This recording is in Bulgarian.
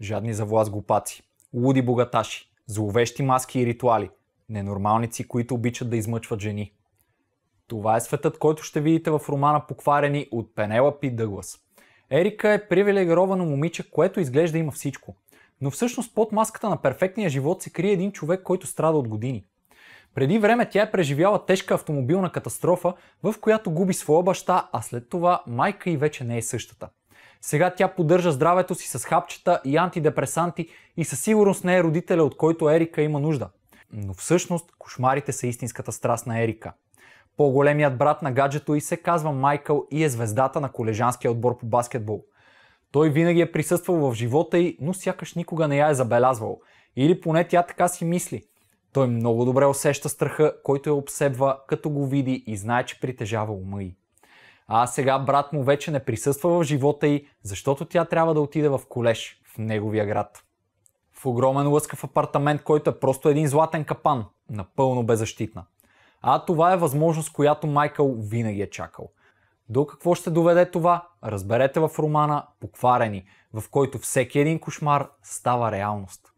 жадни за власт глупаци, луди богаташи, зловещи маски и ритуали, ненормалници, които обичат да измъчват жени. Това е светът, който ще видите в романа Покварени от Пенела Пи Дъглас. Ерика е привилегировано момиче, което изглежда има всичко. Но всъщност под маската на перфектния живот се крие един човек, който страда от години. Преди време тя е преживяла тежка автомобилна катастрофа, в която губи своя баща, а след това майка и вече не е същата. Сега тя поддържа здравето си с хапчета и антидепресанти и със сигурност не е родителя, от който Ерика има нужда. Но всъщност кошмарите са истинската страст на Ерика. По-големият брат на гаджето и се казва Майкъл и е звездата на колежанския отбор по баскетбол. Той винаги е присъствал в живота й, но сякаш никога не я е забелязвал. Или поне тя така си мисли. Той много добре усеща страха, който я обсебва, като го види и знае, че притежава ума й а сега брат му вече не присъства в живота й, защото тя трябва да отиде в колеж в неговия град. В огромен лъскав апартамент, който е просто един златен капан, напълно беззащитна. А това е възможност, която Майкъл винаги е чакал. До какво ще доведе това, разберете в романа Покварени, в който всеки един кошмар става реалност.